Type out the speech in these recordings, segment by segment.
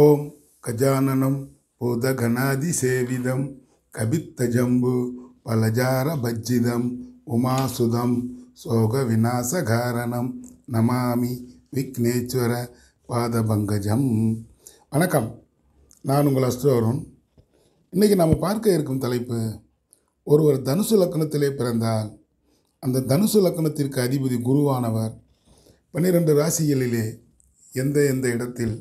ஓம் கஜானனம் கபித்த கபித்தஜம்பு பலஜார பஜ்ஜிதம் உமாசுதம் சோக விநாசகாரணம் நமாமி விக்னேஸ்வர பாதபங்கஜம் வணக்கம் நான் உங்கள் அஸ்ரோரன் இன்றைக்கி நாம் பார்க்க இருக்கும் தலைப்பு ஒருவர் தனுசு லக்கணத்திலே பிறந்தால் அந்த தனுசு லக்கணத்திற்கு அதிபதி குருவானவர் பன்னிரண்டு ராசிகளிலே எந்த எந்த இடத்தில்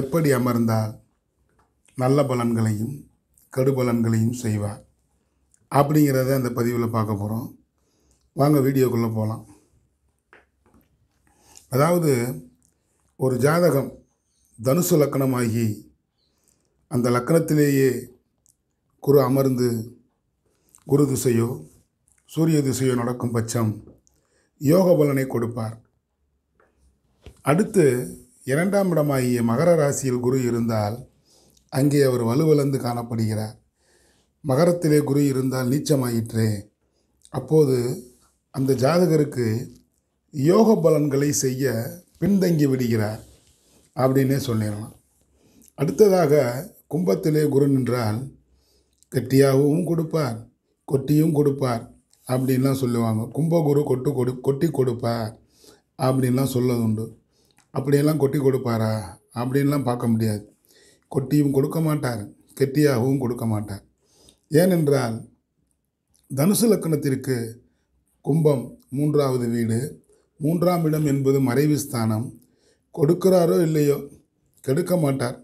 எப்படி அமர்ந்தால் நல்ல பலன்களையும் கடுபலன்களையும் செய்வார் அப்படிங்கிறத அந்த பதிவில் பார்க்க போகிறோம் வாங்க வீடியோக்குள்ளே போகலாம் அதாவது ஒரு ஜாதகம் தனுசு லக்கணமாகி அந்த லக்கணத்திலேயே குரு அமர்ந்து குரு திசையோ சூரிய திசையோ நடக்கும் பட்சம் யோக பலனை கொடுப்பார் அடுத்து இரண்டாம் இடமாகிய மகர ராசியில் குரு இருந்தால் அங்கே அவர் வலுவிழந்து காணப்படுகிறார் மகரத்திலே குரு இருந்தால் நீச்சமாயிற்று அப்போது அந்த ஜாதகருக்கு யோக பலன்களை செய்ய பின்தங்கி விடுகிறார் அப்படின்னே சொல்லிடலாம் அடுத்ததாக கும்பத்திலே குரு நின்றால் கெட்டியாகவும் கொடுப்பார் கொட்டியும் கொடுப்பார் அப்படின்லாம் சொல்லுவாங்க கும்பகுரு கொட்டு கொடு கொட்டி கொடுப்பார் அப்படின்லாம் சொல்லதுண்டு அப்படியெல்லாம் கொட்டி கொடுப்பாரா அப்படின்லாம் பார்க்க முடியாது கொட்டியும் கொடுக்க மாட்டார் கெட்டியாகவும் கொடுக்க மாட்டார் ஏனென்றால் தனுசு லக்கணத்திற்கு கும்பம் மூன்றாவது வீடு மூன்றாம் இடம் என்பது மறைவு ஸ்தானம் கொடுக்கிறாரோ இல்லையோ கெடுக்க மாட்டார்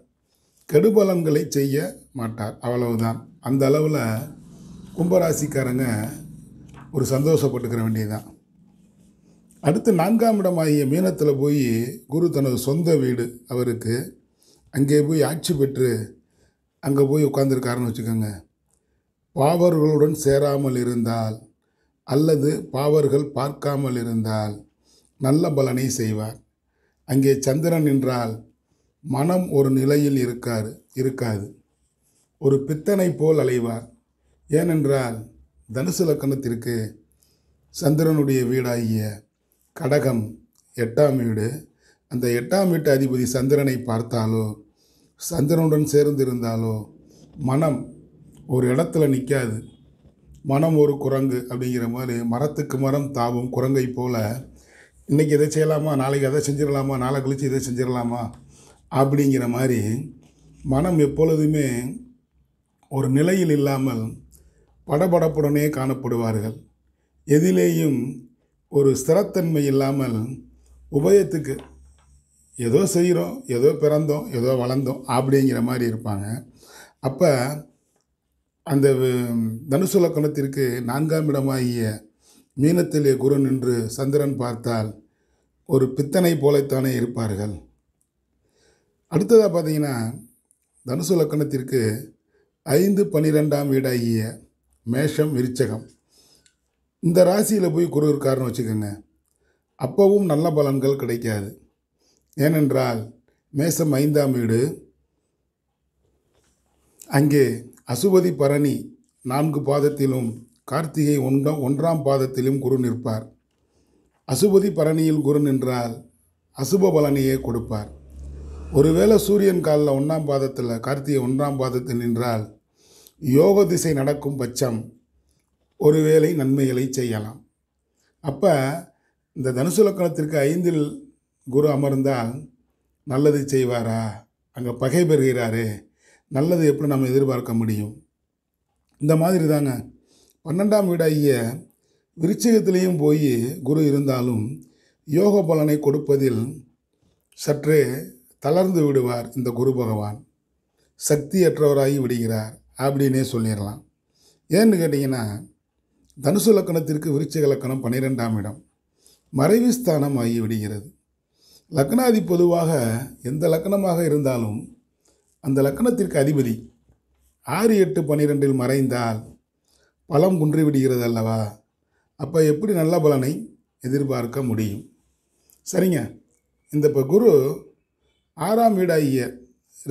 கெடுபலன்களை செய்ய மாட்டார் அவ்வளவுதான் அந்த அளவில் கும்பராசிக்காரங்க ஒரு சந்தோஷப்பட்டுக்கிற வேண்டியதுதான் அடுத்து நான்காம் இடமாகிய மீனத்தில் போய் குரு தனது சொந்த வீடு அவருக்கு அங்கே போய் ஆட்சி பெற்று அங்கே போய் உட்காந்துருக்காருன்னு வச்சுக்கோங்க பாவர்களுடன் சேராமல் இருந்தால் அல்லது பாவர்கள் பார்க்காமல் இருந்தால் நல்ல பலனை செய்வார் அங்கே சந்திரன் என்றால் மனம் ஒரு நிலையில் இருக்கார் இருக்காது ஒரு பித்தனை போல் அலைவார் ஏனென்றால் தனுசு லக்கணத்திற்கு சந்திரனுடைய வீடாகிய கடகம் எட்டாம் வீடு அந்த எட்டாம் வீட்டு அதிபதி சந்திரனை பார்த்தாலோ சந்திரனுடன் சேர்ந்திருந்தாலோ மனம் ஒரு இடத்துல நிற்காது மனம் ஒரு குரங்கு அப்படிங்கிற மாதிரி மரத்துக்கு மரம் தாவும் குரங்கை போல் இன்றைக்கி எதை செய்யலாமா நாளைக்கு அதை செஞ்சிடலாமா நாளை கழித்து இதை செஞ்சிடலாமா அப்படிங்கிற மாதிரி மனம் எப்பொழுதுமே ஒரு நிலையில் இல்லாமல் படபடப்புடனே காணப்படுவார்கள் எதிலேயும் ஒரு ஸ்திரத்தன்மை இல்லாமல் உபயத்துக்கு ஏதோ செய்கிறோம் ஏதோ பிறந்தோம் ஏதோ வளர்ந்தோம் அப்படிங்கிற மாதிரி இருப்பாங்க அப்போ அந்த தனுசு லக்கணத்திற்கு நான்காம் இடமாகிய மீனத்திலே குரு நின்று சந்திரன் பார்த்தால் ஒரு பித்தனை போலத்தானே இருப்பார்கள் அடுத்ததாக பார்த்தீங்கன்னா தனுசு லக்கணத்திற்கு ஐந்து பனிரெண்டாம் வீடாகிய மேஷம் விருச்சகம் இந்த ராசியில் போய் குரு இருக்காருன்னு வச்சுக்கோங்க அப்போவும் நல்ல பலன்கள் கிடைக்காது ஏனென்றால் மேசம் ஐந்தாம் வீடு அங்கே அசுபதி பரணி நான்கு பாதத்திலும் கார்த்திகை ஒன்றாம் ஒன்றாம் பாதத்திலும் குரு நிற்பார் அசுபதி பரணியில் குரு நின்றால் அசுப பலனையே கொடுப்பார் ஒருவேளை சூரியன் காலில் ஒன்றாம் பாதத்தில் கார்த்திகை ஒன்றாம் பாதத்தில் நின்றால் யோக திசை நடக்கும் பட்சம் ஒருவேளை நன்மைகளை செய்யலாம் அப்போ இந்த தனுசு லக்கணத்திற்கு ஐந்தில் குரு அமர்ந்தால் நல்லது செய்வாரா அங்கே பகை பெறுகிறாரே நல்லது எப்படி நம்ம எதிர்பார்க்க முடியும் இந்த மாதிரி தாங்க பன்னெண்டாம் வீடாகிய விருச்சிகத்திலையும் போய் குரு இருந்தாலும் யோக பலனை கொடுப்பதில் சற்று தளர்ந்து விடுவார் இந்த குரு பகவான் சக்தியற்றவராகி விடுகிறார் அப்படின்னே சொல்லிடலாம் ஏன்னு கேட்டிங்கன்னா தனுசு லக்கணத்திற்கு விருச்சிக லக்கணம் பன்னிரெண்டாம் இடம் மறைவு ஸ்தானம் ஆகிவிடுகிறது லக்னாதி பொதுவாக எந்த லக்கணமாக இருந்தாலும் அந்த லக்கணத்திற்கு அதிபதி ஆறு எட்டு பன்னிரெண்டில் மறைந்தால் பலம் குன்றிவிடுகிறது அல்லவா அப்போ எப்படி நல்ல பலனை எதிர்பார்க்க முடியும் சரிங்க இந்த இப்போ குரு ஆறாம் வீடாகிய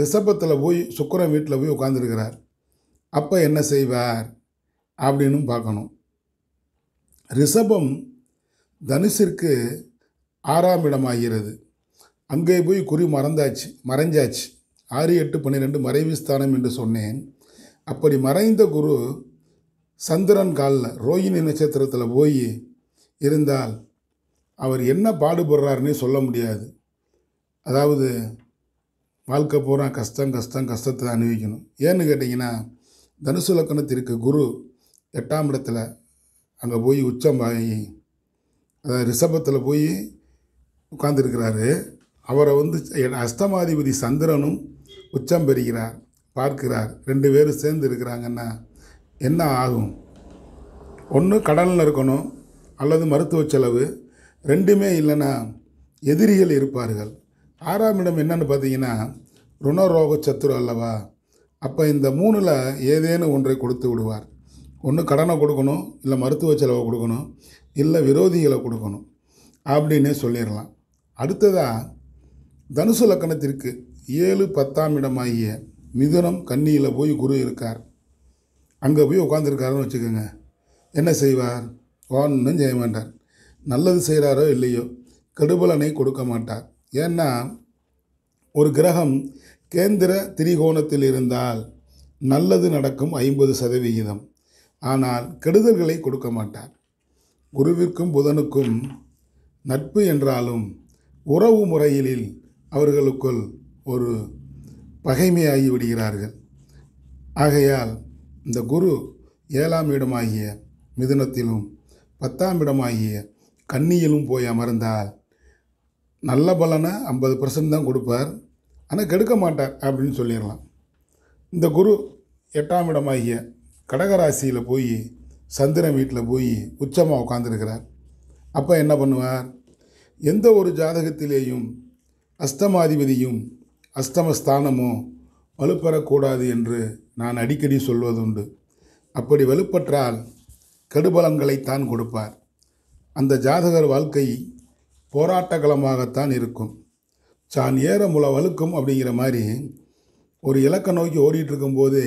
ரிஷபத்தில் போய் சுக்கரன் வீட்டில் போய் உட்காந்துருக்கிறார் அப்போ என்ன செய்வார் அப்படின்னு பார்க்கணும் ரிஷபம் தனுஷிற்கு ஆறாம் இடமாகிறது அங்கே போய் குறி மறந்தாச்சு மறைஞ்சாச்சு ஆறு எட்டு பன்னிரெண்டு மறைவு ஸ்தானம் என்று சொன்னேன் அப்படி மறைந்த குரு சந்திரன் காலில் ரோஹிணி நட்சத்திரத்தில் போய் இருந்தால் அவர் என்ன பாடுபடுறாருன்னே சொல்ல முடியாது அதாவது வாழ்க்கை பூரா கஷ்டம் கஷ்டம் கஷ்டத்தை அனுபவிக்கணும் ஏன்னு கேட்டிங்கன்னா தனுசு லக்கணத்திற்கு குரு எட்டாம் இடத்துல அங்கே போய் உச்சம் ரிஷபத்தில் போய் உட்கார்ந்துருக்கிறாரு அவரை வந்து அஷ்டமாதிபதி சந்திரனும் உச்சம் பெறுகிறார் பார்க்கிறார் ரெண்டு பேரும் சேர்ந்து இருக்கிறாங்கன்னா என்ன ஆகும் ஒன்று கடனில் இருக்கணும் அல்லது மருத்துவ செலவு ரெண்டுமே இல்லைன்னா எதிரிகள் இருப்பார்கள் ஆறாம் இடம் என்னென்னு பார்த்தீங்கன்னா ருணரோக சத்துரு அல்லவா அப்போ இந்த மூணில் ஏதேனும் ஒன்றை கொடுத்து விடுவார் ஒன்று கடனை கொடுக்கணும் இல்லை மருத்துவ செலவை கொடுக்கணும் இல்லை விரோதிகளை கொடுக்கணும் அப்படின்னே சொல்லிடலாம் அடுத்ததாக தனுசு லக்கணத்திற்கு ஏழு பத்தாம் இடமாகிய மிதுனம் கன்னியில் போய் குரு இருக்கார் அங்கே போய் உட்காந்துருக்காருன்னு வச்சுக்கோங்க என்ன செய்வார் ஒன்றும் செய்ய மாட்டார் நல்லது செய்கிறாரோ இல்லையோ கெடுபலனை கொடுக்க மாட்டார் ஏன்னா ஒரு கிரகம் கேந்திர திரிகோணத்தில் இருந்தால் நல்லது நடக்கும் ஐம்பது சதவிகிதம் ஆனால் கெடுதல்களை கொடுக்க மாட்டார் குருவிற்கும் புதனுக்கும் நட்பு என்றாலும் உறவு முறையில் அவர்களுக்குள் ஒரு பகைமையாகி விடுகிறார்கள் ஆகையால் இந்த குரு ஏழாம் இடமாகிய மிதுனத்திலும் பத்தாம் இடமாகிய கன்னியிலும் போய் அமர்ந்தால் நல்ல பலனை ஐம்பது பர்சன்ட் தான் கொடுப்பார் ஆனால் கெடுக்க மாட்டார் அப்படின்னு சொல்லிடலாம் இந்த குரு எட்டாம் இடமாகிய கடகராசியில் போய் சந்திரன் வீட்டில் போய் உச்சமாக உட்காந்துருக்கிறார் அப்போ என்ன பண்ணுவார் எந்த ஒரு ஜாதகத்திலேயும் அஸ்தமாதிபதியும் அஸ்தமஸ்தானமோ வலுப்பெறக்கூடாது என்று நான் அடிக்கடி சொல்வதுண்டு அப்படி வலுப்பற்றால் கடுபலங்களைத்தான் கொடுப்பார் அந்த ஜாதகர் வாழ்க்கை போராட்டகலமாகத்தான் இருக்கும் சான் ஏற முல வலுக்கும் அப்படிங்கிற மாதிரி ஒரு இலக்கை நோக்கி ஓடிட்டுருக்கும்போது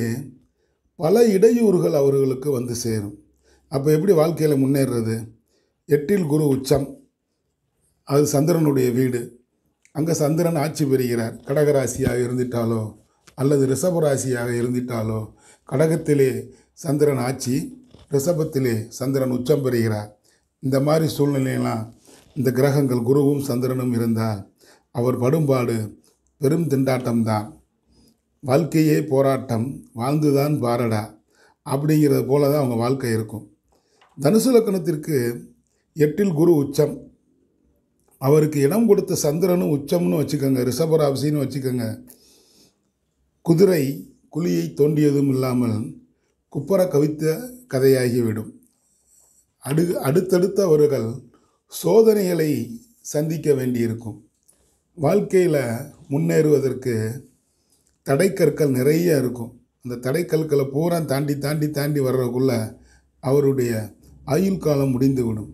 பல இடையூறுகள் அவர்களுக்கு வந்து சேரும் அப்போ எப்படி வாழ்க்கையில் முன்னேறுறது எட்டில் குரு உச்சம் அது சந்திரனுடைய வீடு அங்கே சந்திரன் ஆட்சி பெறுகிறார் கடகராசியாக இருந்துட்டாலோ அல்லது ரிஷபராசியாக இருந்துட்டாலோ கடகத்திலே சந்திரன் ஆட்சி ரிஷபத்திலே சந்திரன் உச்சம் பெறுகிறார் இந்த மாதிரி சூழ்நிலையெல்லாம் இந்த கிரகங்கள் குருவும் சந்திரனும் இருந்தால் அவர் படும்பாடு பெரும் திண்டாட்டம்தான் வாழ்க்கையே போராட்டம் வாழ்ந்துதான் பாரடா அப்படிங்கிறது போல தான் அவங்க வாழ்க்கை இருக்கும் தனுசு லக்கணத்திற்கு எட்டில் குரு உச்சம் அவருக்கு இடம் கொடுத்த சந்திரனும் உச்சம்னு வச்சுக்கோங்க ரிஷபராசின்னு வச்சுக்கோங்க குதிரை குழியை தோண்டியதும் இல்லாமல் குப்பர கவித்த கதையாகிவிடும் அடு அடுத்தடுத்த அவர்கள் சோதனைகளை சந்திக்க வேண்டியிருக்கும் வாழ்க்கையில் முன்னேறுவதற்கு தடைக்கற்கள் நிறைய இருக்கும் அந்த தடைக்கற்களை பூரா தாண்டி தாண்டி தாண்டி வர்றதுக்குள்ளே அவருடைய ஆயுள் காலம் முடிந்து விடும்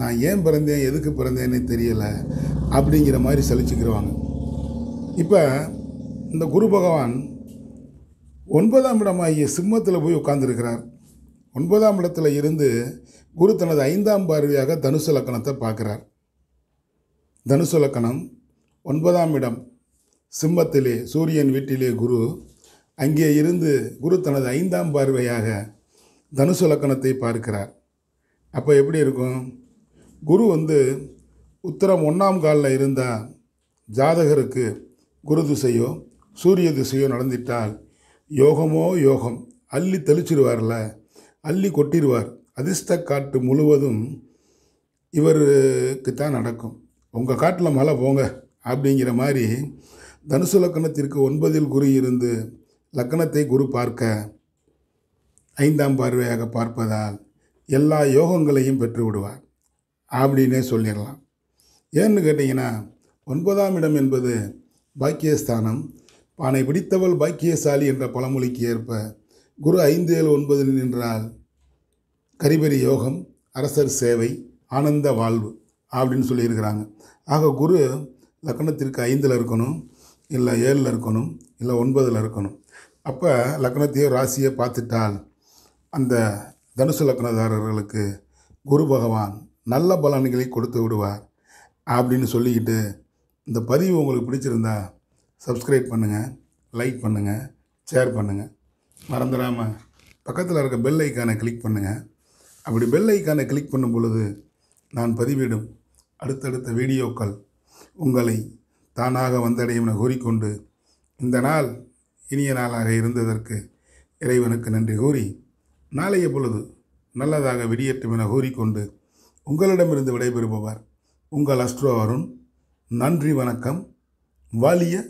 நான் ஏன் பிறந்தேன் எதுக்கு பிறந்தேன்னு தெரியலை அப்படிங்கிற மாதிரி சலிச்சுக்கிடுவாங்க இப்போ இந்த குரு பகவான் ஒன்பதாம் இடமாகிய சிம்மத்தில் போய் உட்கார்ந்துருக்கிறார் ஒன்பதாம் இடத்துல இருந்து குரு தனது ஐந்தாம் பார்வையாக தனுசு லக்கணத்தை பார்க்குறார் தனுசு லக்கணம் ஒன்பதாம் இடம் சிம்மத்திலே சூரியன் வீட்டிலே குரு அங்கே இருந்து குரு தனது ஐந்தாம் பார்வையாக தனுசு லக்கணத்தை பார்க்கிறார் அப்போ எப்படி இருக்கும் குரு வந்து உத்தரம் ஒன்றாம் காலில் இருந்தால் ஜாதகருக்கு குரு திசையோ சூரிய திசையோ நடந்துட்டால் யோகமோ யோகம் அள்ளி தெளிச்சிருவார்ல அள்ளி கொட்டிடுவார் அதிர்ஷ்ட காட்டு முழுவதும் இவருக்கு தான் நடக்கும் உங்கள் காட்டில் மழை போங்க அப்படிங்கிற மாதிரி தனுசு லக்கணத்திற்கு ஒன்பதில் குரு இருந்து லக்கணத்தை குரு பார்க்க ஐந்தாம் பார்வையாக பார்ப்பதால் எல்லா யோகங்களையும் பெற்று விடுவார் அப்படின்னே சொல்லிடலாம் ஏன்னு கேட்டிங்கன்னா ஒன்பதாம் இடம் என்பது பாக்கியஸ்தானம் பானை பிடித்தவள் பாக்கியசாலி என்ற பழமொழிக்கு ஏற்ப குரு ஐந்து ஏழு ஒன்பது நின்றால் கரிபரி யோகம் அரசர் சேவை ஆனந்த வாழ்வு அப்படின்னு சொல்லியிருக்கிறாங்க ஆக குரு லக்கணத்திற்கு ஐந்தில் இருக்கணும் இல்லை ஏழில் இருக்கணும் இல்லை ஒன்பதில் இருக்கணும் அப்போ லக்னத்தையோ ராசியை பார்த்துட்டால் அந்த தனுசு லக்னதாரர்களுக்கு குரு பகவான் நல்ல பலன்களை கொடுத்து விடுவார் அப்படின்னு சொல்லிக்கிட்டு இந்த பதிவு உங்களுக்கு பிடிச்சிருந்தா சப்ஸ்கிரைப் பண்ணுங்கள் லைக் பண்ணுங்கள் ஷேர் பண்ணுங்கள் மறந்துடாமல் பக்கத்தில் இருக்க பெல் ஐக்கானை கிளிக் பண்ணுங்கள் அப்படி பெல் ஐக்கானை கிளிக் பண்ணும் பொழுது நான் பதிவிடும் அடுத்தடுத்த வீடியோக்கள் உங்களை தானாக வந்தடையும் என கூறிக்கொண்டு இந்த நாள் இனிய நாளாக இருந்ததற்கு இறைவனுக்கு நன்றி கூறி நாளைய பொழுது நல்லதாக வெடியேற்றும் என கூறிக்கொண்டு உங்களிடமிருந்து விடைபெறுபவர் உங்கள் அஸ்ட்ரோ அருண் நன்றி வணக்கம் வாலிய